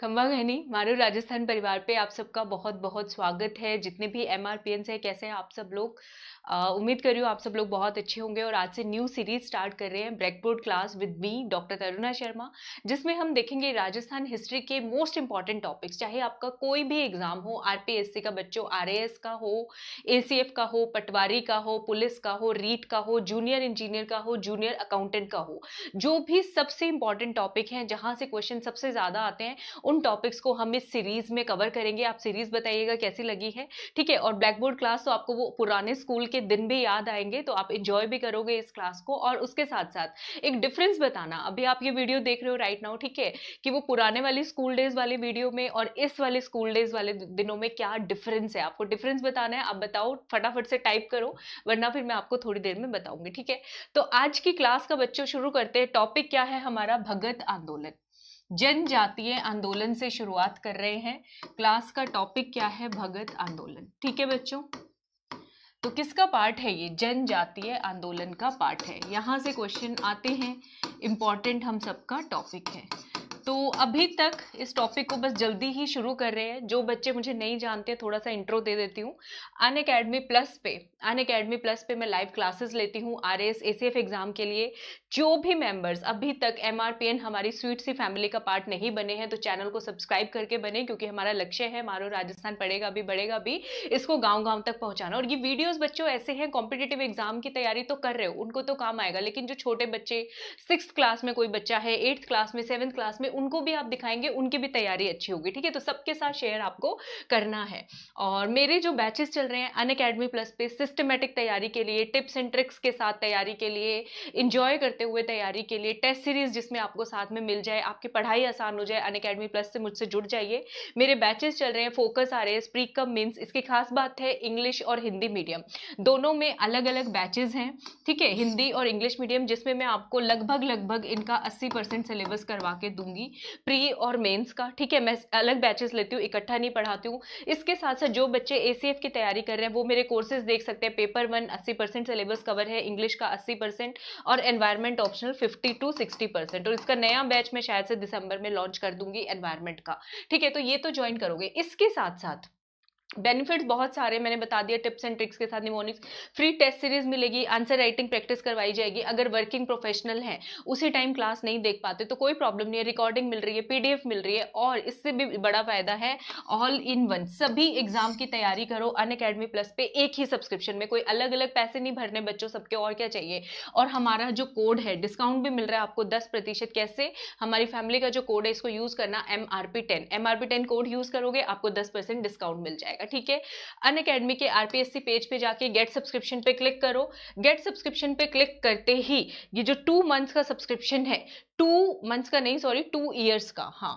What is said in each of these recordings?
खम्बा गहनी मारू राजस्थान परिवार पे आप सबका बहुत बहुत स्वागत है जितने भी एम आर पी एन से कैसे हैं आप सब लोग उम्मीद कर रही हूँ आप सब लोग बहुत अच्छे होंगे और आज से न्यू सीरीज स्टार्ट कर रहे हैं blackboard class with me doctor Karuna Sharma जिसमें हम देखेंगे राजस्थान हिस्ट्री के मोस्ट इंपॉर्टेंट टॉपिक्स चाहे आपका कोई भी एग्जाम हो आरपीएससी का बच्चों आर का हो ए का हो पटवारी का हो पुलिस का हो रीट का हो जूनियर इंजीनियर का हो जूनियर अकाउंटेंट का हो जो भी सबसे इंपॉर्टेंट टॉपिक हैं जहाँ से क्वेश्चन सबसे ज़्यादा आते हैं उन टॉपिक्स को हम इस सीरीज़ में कवर करेंगे आप सीरीज़ बताइएगा कैसी लगी है ठीक है और ब्लैकबोर्ड क्लास तो आपको वो पुराने स्कूल के के दिन भी याद आएंगे तो आप इंजॉय भी करोगे इस क्लास को और उसके साथ साथ एक डिफरेंस बताना अभी आप ये वीडियो देख रहे हो राइट नाउ ठीक है कि वो पुराने वाली स्कूल डेज वाले वीडियो में और इस वाले स्कूल डेज वाले दिनों में क्या डिफरेंस है आपको डिफरेंस बताना है आप बताओ फटाफट से टाइप करो वरना फिर मैं आपको थोड़ी देर में बताऊंगी ठीक है तो आज की क्लास का बच्चों शुरू करते हैं टॉपिक क्या है हमारा भगत आंदोलन जनजातीय आंदोलन से शुरुआत कर रहे हैं क्लास का टॉपिक क्या है भगत आंदोलन ठीक है बच्चों तो किसका पार्ट है ये जनजातीय आंदोलन का पार्ट है यहाँ से क्वेश्चन आते हैं इम्पॉर्टेंट हम सबका टॉपिक है तो अभी तक इस टॉपिक को बस जल्दी ही शुरू कर रहे हैं जो बच्चे मुझे नहीं जानते थोड़ा सा इंट्रो दे देती हूँ अन अकेडमी प्लस पे अन अकेडमी प्लस पे मैं लाइव क्लासेस लेती हूँ आर एस एग्ज़ाम के लिए जो भी मेंबर्स अभी तक एम हमारी स्वीट सी फैमिली का पार्ट नहीं बने हैं तो चैनल को सब्सक्राइब करके बने क्योंकि हमारा लक्ष्य है मारो राजस्थान पढ़ेगा भी बढ़ेगा भी इसको गाँव गाँव तक पहुँचाना और ये वीडियोज बच्चों ऐसे हैं कॉम्पिटेटिव एग्जाम की तैयारी तो कर रहे हो उनको तो काम आएगा लेकिन जो छोटे बच्चे सिक्स क्लास में कोई बच्चा है एट्थ क्लास में सेवन्थ क्लास में उनको भी आप दिखाएंगे उनकी भी तैयारी अच्छी होगी ठीक है तो सबके साथ शेयर आपको करना है और मेरे जो बैचेस चल रहे हैं अन अकेडमी प्लस पे सिस्टमेटिक तैयारी के लिए टिप्स एंड ट्रिक्स के साथ तैयारी के लिए इंजॉय करते हुए तैयारी के लिए टेस्ट सीरीज़ जिसमें आपको साथ में मिल जाए आपकी पढ़ाई आसान हो जाए अन अकेडमी प्लस से मुझसे जुड़ जाइए मेरे बैचेस चल रहे हैं फोकस आ रहे हैं स्प्रीक कम मीन्स इसकी खास बात है इंग्लिश और हिंदी मीडियम दोनों में अलग अलग बैचेज हैं ठीक है हिंदी और इंग्लिश मीडियम जिसमें मैं आपको लगभग लगभग इनका अस्सी परसेंट सिलेबस करवा के दूंगी प्री और मेन्स का ठीक है मैं अलग बैचेस लेती हूँ इकट्ठा नहीं पढ़ाती हूँ इसके साथ साथ जो बच्चे ए की तैयारी कर रहे हैं वो मेरे कोर्सेज देख सकते हैं पेपर वन अस्सी सिलेबस कवर है इंग्लिश का अस्सी और environment environment optional 50 to 60 percent और इसका नया बैच मैं शायद से दिसंबर में लॉन्च कर दूंगी एनवायरमेंट का ठीक है तो ये तो ज्वाइन करोगे इसके साथ साथ बेनिफिट्स बहुत सारे मैंने बता दिया टिप्स एंड ट्रिक्स के साथ निमोनिक्स फ्री टेस्ट सीरीज मिलेगी आंसर राइटिंग प्रैक्टिस करवाई जाएगी अगर वर्किंग प्रोफेशनल है उसी टाइम क्लास नहीं देख पाते तो कोई प्रॉब्लम नहीं है रिकॉर्डिंग मिल रही है पीडीएफ मिल रही है और इससे भी बड़ा फायदा है ऑल इन वन सभी एग्जाम की तैयारी करो अन अकेडमी प्लस पे एक ही सब्सक्रिप्शन में कोई अलग अलग पैसे नहीं भरने बच्चों सबके और क्या चाहिए और हमारा जो कोड है डिस्काउंट भी मिल रहा है आपको दस प्रतिशत कैसे हमारी फैमिली का जो कोड है इसको यूज करना M R P ten M R P ten code use करोगे आपको दस परसेंट डिस्काउंट मिल जाएगा जाएगा ठीक है अन अकेडमी के आरपीएससी पेज पे जाके गेट सब्सक्रिप्शन पे क्लिक करो गेट सब्सक्रिप्शन पे क्लिक करते ही ये जो टू मंथ्स का सब्सक्रिप्शन है टू मंथ्स का नहीं सॉरी टू ईयर्स का हाँ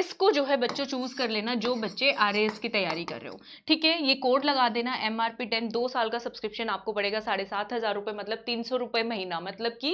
इसको जो है बच्चों चूज़ कर लेना जो बच्चे आर की तैयारी कर रहे हो ठीक है ये कोड लगा देना एम आर पी टेन दो साल का सब्सक्रिप्शन आपको पड़ेगा साढ़े सात हज़ार रुपये मतलब तीन सौ रुपये महीना मतलब कि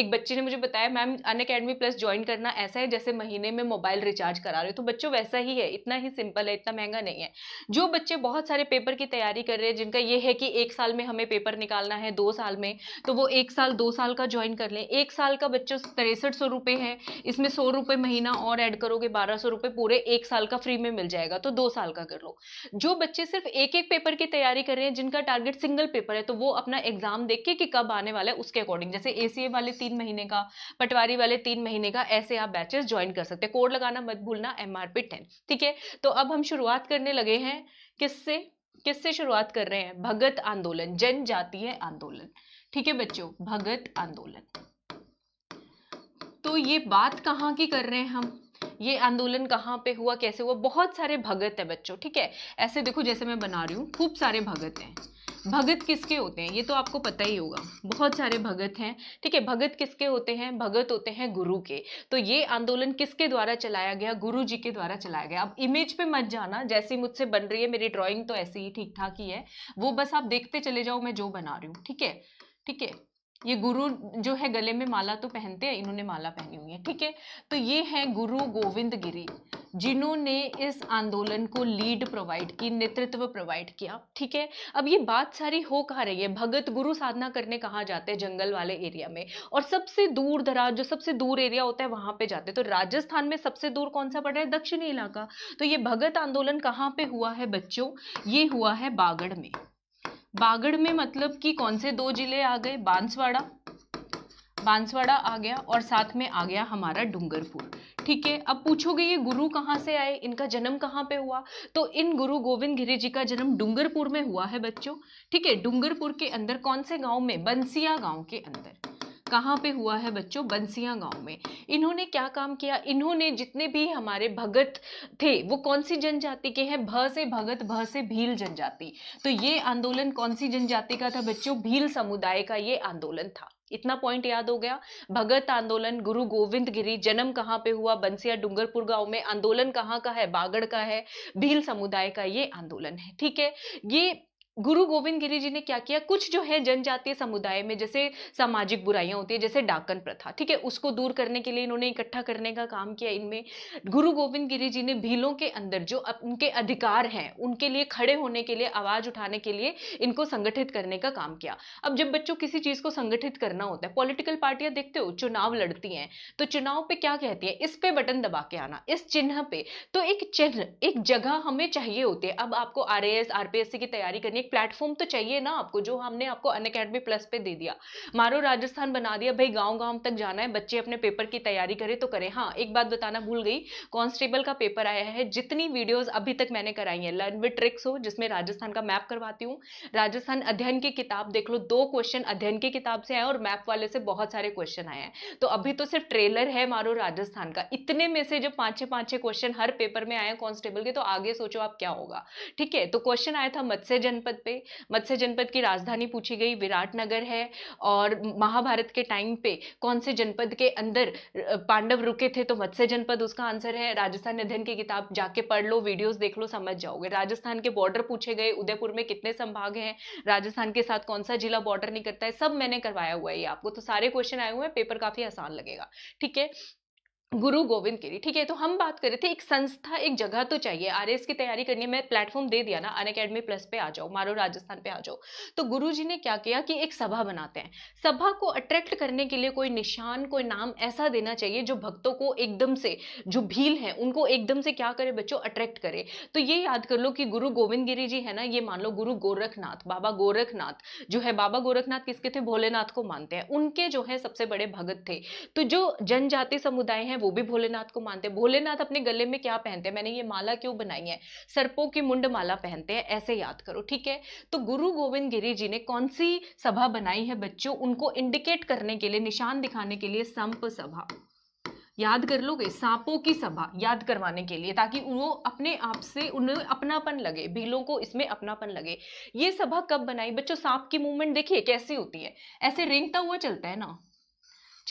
एक बच्चे ने मुझे बताया ma'am Unacademy plus join करना ऐसा है जैसे महीने में मोबाइल रिचार्ज करा रहे हो तो बच्चों वैसा ही है इतना ही सिंपल है इतना महंगा नहीं है जो बच्चे बहुत सारे पेपर की तैयारी कर रहे हैं जिनका ये है कि एक साल में हमें पेपर निकालना है दो साल में तो वो एक साल दो साल का ज्वाइन कर लें एक साल का बच्चों तिरसठ सौ रुपये है इसमें सौ रुपये महीना और ऐड करोगे बारह सौ रुपये पूरे एक साल का फ्री में मिल जाएगा तो दो साल का कर लो जो बच्चे सिर्फ एक एक पेपर की तैयारी कर रहे हैं जिनका टारगेट सिंगल पेपर है तो वो अपना एग्जाम देख के कि कब आने वाला है उसके अकॉर्डिंग जैसे ए वाले तीन महीने का पटवारी वाले तीन महीने का ऐसे आप बैचेस ज्वाइन कर सकते हैं कोड लगाना मत भूलना एम आर ठीक है तो अब हम शुरुआत करने लगे हैं किससे किससे शुरुआत कर रहे हैं भगत आंदोलन जनजातीय आंदोलन ठीक है बच्चों भगत आंदोलन तो ये बात कहाँ की कर रहे हैं हम ये आंदोलन कहाँ पे हुआ कैसे हुआ बहुत सारे भगत हैं बच्चों ठीक है ऐसे देखो जैसे मैं बना रही हूँ खूब सारे भगत हैं भगत किसके होते हैं ये तो आपको पता ही होगा बहुत सारे भगत हैं ठीक है भगत किसके होते हैं भगत होते हैं गुरु के तो ये आंदोलन किसके द्वारा चलाया गया गुरु जी के द्वारा चलाया गया अब इमेज पे मत जाना जैसी मुझसे बन रही है मेरी ड्राइंग तो ऐसी ही ठीक ठाक ही है वो बस आप देखते चले जाओ मैं जो बना रही हूँ ठीक है ठीक है ये गुरु जो है गले में माला तो पहनते हैं इन्होंने माला पहनी हुई है ठीक है तो ये है गुरु गोविंद गिरी जिन्होंने इस आंदोलन को लीड प्रोवाइड की नेतृत्व प्रोवाइड किया ठीक है अब ये बात सारी हो कहा रही है भगत गुरु साधना करने कहाँ जाते हैं जंगल वाले एरिया में और सबसे दूर दराज जो सबसे दूर एरिया होता है वहां पे जाते हैं तो राजस्थान में सबसे दूर कौन सा पड़ रहा है दक्षिणी इलाका तो ये भगत आंदोलन कहाँ पे हुआ है बच्चों ये हुआ है बागड़ में बागड़ में मतलब कि कौन से दो जिले आ गए बांसवाड़ा बांसवाड़ा आ गया और साथ में आ गया हमारा डूंगरपुर ठीक है अब पूछोगे ये गुरु कहाँ से आए इनका जन्म कहाँ पे हुआ तो इन गुरु गोविंद गिरी जी का जन्म डूंगरपुर में हुआ है बच्चों ठीक है डूंगरपुर के अंदर कौन से गांव में बंसिया गांव के अंदर कहाँ पे हुआ है बच्चों बंसिया गांव में इन्होंने क्या काम किया इन्होंने जितने भी हमारे भगत थे वो कौन सी जनजाति के हैं भ से भगत भ से भील जनजाति तो ये आंदोलन कौन सी जनजाति का था बच्चों भील समुदाय का ये आंदोलन था इतना पॉइंट याद हो गया भगत आंदोलन गुरु गोविंद गिरी जन्म कहाँ पे हुआ बंसिया डूंगरपुर गांव में आंदोलन कहाँ का है बागड़ का है भील समुदाय का ये आंदोलन है ठीक है ये गुरु गोविंद गिरी जी ने क्या किया कुछ जो है जनजातीय समुदाय में जैसे सामाजिक बुराइयां होती है जैसे डाकन प्रथा ठीक है उसको दूर करने के लिए इन्होंने इकट्ठा करने का काम किया इनमें गुरु गोविंद गिरी जी ने भीलों के अंदर जो उनके अधिकार हैं उनके लिए खड़े होने के लिए आवाज उठाने के लिए इनको संगठित करने का काम किया अब जब बच्चों किसी चीज को संगठित करना होता है पॉलिटिकल पार्टियां देखते हो चुनाव लड़ती हैं तो चुनाव पे क्या कहती है इस पे बटन दबा के आना इस चिन्ह पे तो एक चिन्ह एक जगह हमें चाहिए होती है अब आपको आर ए की तैयारी करनी एक प्लेटफॉर्म तो चाहिए ना आपको जो हमने आपको अन अकेडमी प्लस पे दे दिया मारो राजस्थान बना दिया भाई गांव गांव तक जाना है बच्चे अपने पेपर की तैयारी करें तो करें हाँ एक बात बताना भूल गई कॉन्स्टेबल का पेपर आया है जितनी वीडियोज अभी तक मैंने कराई है लर्न विद ट्रिक्स हो जिसमें राजस्थान का मैप करवाती हूँ राजस्थान अध्ययन की किताब देख लो दो क्वेश्चन अध्ययन की किताब से आए और मैप वाले से बहुत सारे क्वेश्चन आए हैं तो अभी तो सिर्फ ट्रेलर है मारो राजस्थान का इतने में से जब पांच छः पांच छः क्वेश्चन हर पेपर में आए कॉन्स्टेबल के तो आगे सोचो आप क्या होगा ठीक है तो क्वेश्चन आया था मत्स्य जनपद जनपद पे मत्स्य जनपद की राजधानी पूछी गई विराटनगर है और महाभारत के टाइम पे कौन से जनपद के अंदर पांडव रुके थे तो मत्स्य जनपद उसका आंसर है राजस्थान अध्ययन की किताब जाके पढ़ लो वीडियोस देख लो समझ जाओगे राजस्थान के बॉर्डर पूछे गए उदयपुर में कितने संभाग हैं राजस्थान के साथ कौन सा जिला बॉर्डर नहीं करता है सब मैंने करवाया हुआ है ये आपको तो सारे क्वेश्चन आए हुए हैं पेपर काफी आसान लगेगा ठीक है गुरु गोविंद लिए ठीक है तो हम बात कर रहे थे एक संस्था एक जगह तो चाहिए एस की तैयारी करनी है मैं प्लेटफॉर्म दे दिया ना अन अकेडमी प्लस पे आ जाओ मारो राजस्थान पे आ जाओ तो गुरु जी ने क्या किया कि एक सभा बनाते हैं सभा को अट्रैक्ट करने के लिए कोई निशान कोई नाम ऐसा देना चाहिए जो भक्तों को एकदम से जो भील है उनको एकदम से क्या करे बच्चों अट्रैक्ट करे तो ये याद कर लो कि गुरु गोविंद गिरी जी है ना ये मान लो गुरु गोरखनाथ बाबा गोरखनाथ जो है बाबा गोरखनाथ किसके थे भोलेनाथ को मानते हैं उनके जो है सबसे बड़े भगत थे तो जो जनजाति समुदाय है वो भी भोलेनाथ को मानते हैं भोलेनाथ अपने गले में क्या पहनते हैं मैंने ये माला क्यों बनाई है सर्पों की मुंड माला पहनते हैं ऐसे याद करो ठीक है तो गुरु गोविंद गिरी जी ने कौन सी सभा बनाई है बच्चों उनको इंडिकेट करने के लिए निशान दिखाने के लिए संप सभा याद कर लोगे सांपों की सभा याद करवाने के लिए ताकि वो अपने आप से उन्हें अपनापन लगे भीलों को इसमें अपनापन लगे ये सभा कब बनाई बच्चों सांप की मूवमेंट देखिए कैसी होती है ऐसे रेंगता हुआ चलता है ना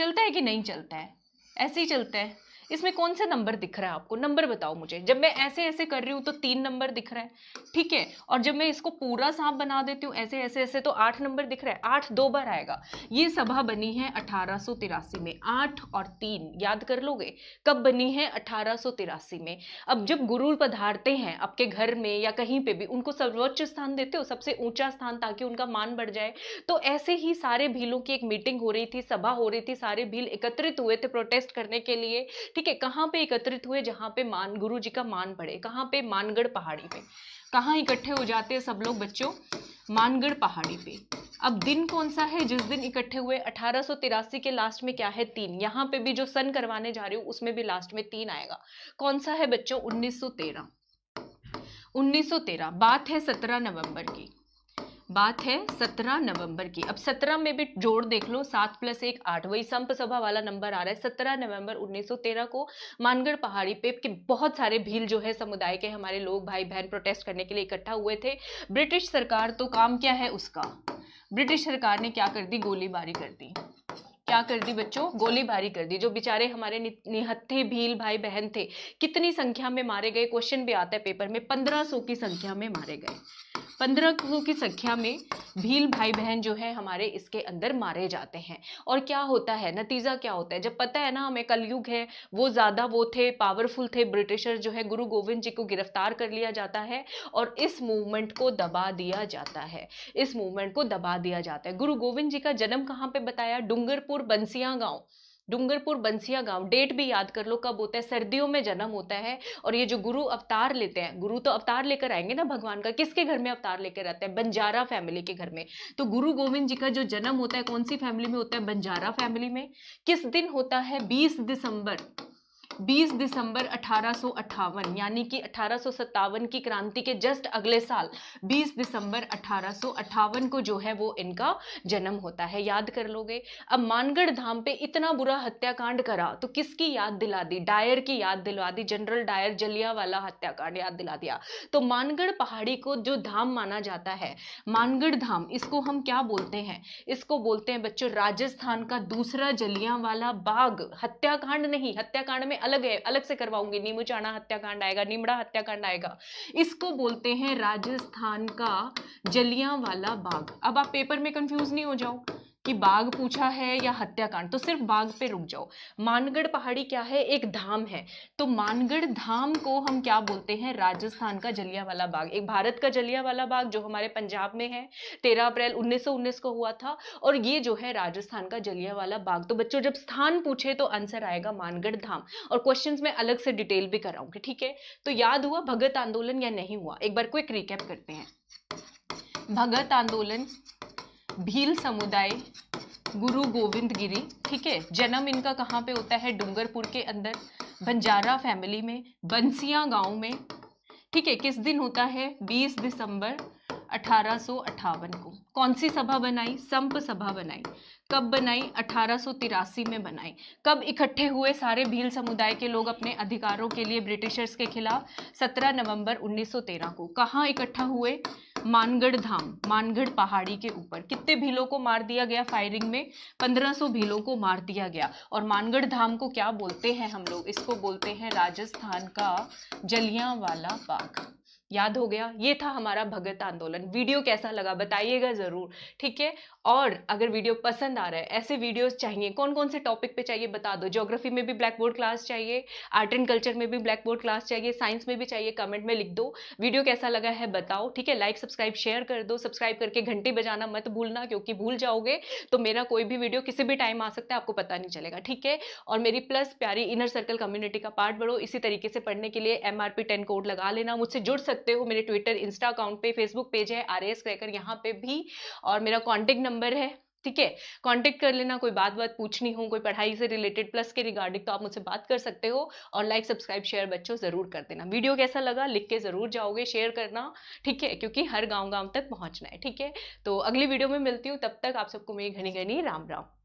चलता है कि नहीं चलता है ऐसे ही चलते हैं इसमें कौन सा नंबर दिख रहा है आपको नंबर बताओ मुझे जब मैं ऐसे ऐसे कर रही हूँ तो तीन नंबर दिख रहा है ठीक है और जब मैं इसको पूरा सांप बना देती हूँ ऐसे ऐसे ऐसे तो आठ नंबर दिख रहा है आठ दो बार आएगा ये सभा बनी है अठारह में आठ और तीन याद कर लोगे कब बनी है अठारह में अब जब गुरु पधारते हैं आपके घर में या कहीं पे भी उनको सर्वोच्च स्थान देते हो सबसे ऊंचा स्थान ताकि उनका मान बढ़ जाए तो ऐसे ही सारे भीलों की एक मीटिंग हो रही थी सभा हो रही थी सारे भील एकत्रित हुए थे प्रोटेस्ट करने के लिए ठीक है कहाँ पे एकत्रित हुए जहाँ पे मान गुरु जी का मान पड़े कहाँ पे मानगढ़ पहाड़ी पे कहाँ इकट्ठे हो जाते हैं सब लोग बच्चों मानगढ़ पहाड़ी पे अब दिन कौन सा है जिस दिन इकट्ठे हुए अठारह के लास्ट में क्या है तीन यहाँ पे भी जो सन करवाने जा रही हूँ उसमें भी लास्ट में तीन आएगा कौन सा है बच्चों 1913 1913 बात है 17 नवंबर की बात है सत्रह नवंबर की अब सत्रह में भी जोड़ देख लो सात प्लस एक आठ वही संप सभा वाला नंबर आ रहा है सत्रह नवंबर 1913 को मानगढ़ पहाड़ी पे के बहुत सारे भील जो है समुदाय के हमारे लोग भाई बहन प्रोटेस्ट करने के लिए इकट्ठा हुए थे ब्रिटिश सरकार तो काम क्या है उसका ब्रिटिश सरकार ने क्या कर दी गोलीबारी कर दी क्या कर दी बच्चों गोलीबारी कर दी जो बेचारे हमारे निहत्थे भील भाई बहन थे कितनी संख्या में मारे गए क्वेश्चन भी आता है पेपर में पंद्रह सौ की संख्या में मारे गए पंद्रह की संख्या में भील भाई बहन जो है हमारे इसके अंदर मारे जाते हैं और क्या होता है नतीजा क्या होता है जब पता है ना हमें कलयुग है वो ज़्यादा वो थे पावरफुल थे ब्रिटिशर जो है गुरु गोविंद जी को गिरफ्तार कर लिया जाता है और इस मूवमेंट को दबा दिया जाता है इस मूवमेंट को दबा दिया जाता है गुरु गोविंद जी का जन्म कहाँ पे बताया डूंगरपुर बंसिया गाँव डूंगरपुर बंसिया गांव डेट भी याद कर लो कब होता है सर्दियों में जन्म होता है और ये जो गुरु अवतार लेते हैं गुरु तो अवतार लेकर आएंगे ना भगवान का किसके घर में अवतार लेकर आते हैं बंजारा फैमिली के घर में तो गुरु गोविंद जी का जो जन्म होता है कौन सी फैमिली में होता है बंजारा फैमिली में किस दिन होता है बीस दिसंबर 20 दिसंबर अठारह यानी कि अठारह की क्रांति के जस्ट अगले साल 20 दिसंबर अठारह को जो है वो इनका जन्म होता है याद कर लोगे अब मानगढ़ धाम पे इतना बुरा हत्याकांड करा तो किसकी याद दिला दी डायर की याद दिला दी जनरल डायर जलिया वाला हत्याकांड याद दिला दिया तो मानगढ़ पहाड़ी को जो धाम माना जाता है मानगढ़ धाम इसको हम क्या बोलते हैं इसको बोलते हैं बच्चों राजस्थान का दूसरा जलिया वाला बाग हत्याकांड नहीं हत्याकांड में में अलग है अलग से करवाऊंगी नीमुचाना हत्याकांड आएगा निमड़ा हत्याकांड आएगा इसको बोलते हैं राजस्थान का जलिया वाला बाग अब आप पेपर में कंफ्यूज नहीं हो जाओ कि बाघ पूछा है या हत्याकांड तो सिर्फ बाघ पे रुक जाओ मानगढ़ पहाड़ी क्या है एक धाम है तो मानगढ़ धाम को हम क्या बोलते हैं राजस्थान का जलियावाला बाग एक भारत का जलियावाला बाग जो हमारे पंजाब में है तेरह अप्रैल उन्नीस को हुआ था और ये जो है राजस्थान का जलियावाला बाग तो बच्चों जब स्थान पूछे तो आंसर आएगा मानगढ़ धाम और क्वेश्चन में अलग से डिटेल भी कराऊंगी ठीक है तो याद हुआ भगत आंदोलन या नहीं हुआ एक बार क्विक रिकैप करते हैं भगत आंदोलन भील समुदाय गुरु गोविंद गिरी ठीक है जन्म इनका कहाँ पे होता है डूंगरपुर के अंदर बंजारा फैमिली में बंसिया गांव में ठीक है किस दिन होता है 20 दिसंबर अठारह को कौन सी सभा बनाई संप सभा बनाई कब बनाई अठारह में बनाई कब इकट्ठे हुए सारे भील समुदाय के लोग अपने अधिकारों के लिए ब्रिटिशर्स के खिलाफ 17 नवंबर 1913 को कहाँ इकट्ठा हुए मानगढ़ धाम मानगढ़ पहाड़ी के ऊपर कितने भीलों को मार दिया गया फायरिंग में 1500 भीलों को मार दिया गया और मानगढ़ धाम को क्या बोलते हैं हम लोग इसको बोलते हैं राजस्थान का जलिया वाला बाग याद हो गया ये था हमारा भगत आंदोलन वीडियो कैसा लगा बताइएगा ज़रूर ठीक है और अगर वीडियो पसंद आ रहा है ऐसे वीडियोस चाहिए कौन कौन से टॉपिक पे चाहिए बता दो ज्योग्राफी में भी ब्लैक बोर्ड क्लास चाहिए आर्ट एंड कल्चर में भी ब्लैक बोर्ड क्लास चाहिए साइंस में भी चाहिए कमेंट में लिख दो वीडियो कैसा लगा है बताओ ठीक है लाइक सब्सक्राइब शेयर कर दो सब्सक्राइब करके घंटी बजाना मत भूलना क्योंकि भूल जाओगे तो मेरा कोई भी वीडियो किसी भी टाइम आ सकता है आपको पता नहीं चलेगा ठीक है और मेरी प्लस प्यारी इनर सर्कल कम्युनिटी का पार्ट बढ़ो इसी तरीके से पढ़ने के लिए एम टेन कोड लगा लेना मुझसे जुड़ सकते हो मेरे ट्विटर इंस्टा अकाउंट पर फेसबुक पेज है आर एस क्रैकर यहाँ पे भी और मेरा कॉन्टेक्ट नंबर नंबर है ठीक है कांटेक्ट कर लेना कोई बात बात पूछनी हो कोई पढ़ाई से रिलेटेड प्लस के रिगार्डिंग तो आप मुझसे बात कर सकते हो और लाइक सब्सक्राइब शेयर बच्चों ज़रूर कर देना वीडियो कैसा लगा लिख के ज़रूर जाओगे शेयर करना ठीक है क्योंकि हर गाँव गांव तक पहुंचना है ठीक है तो अगली वीडियो में मिलती हूँ तब तक आप सबको मेरी घनी घनी राम राम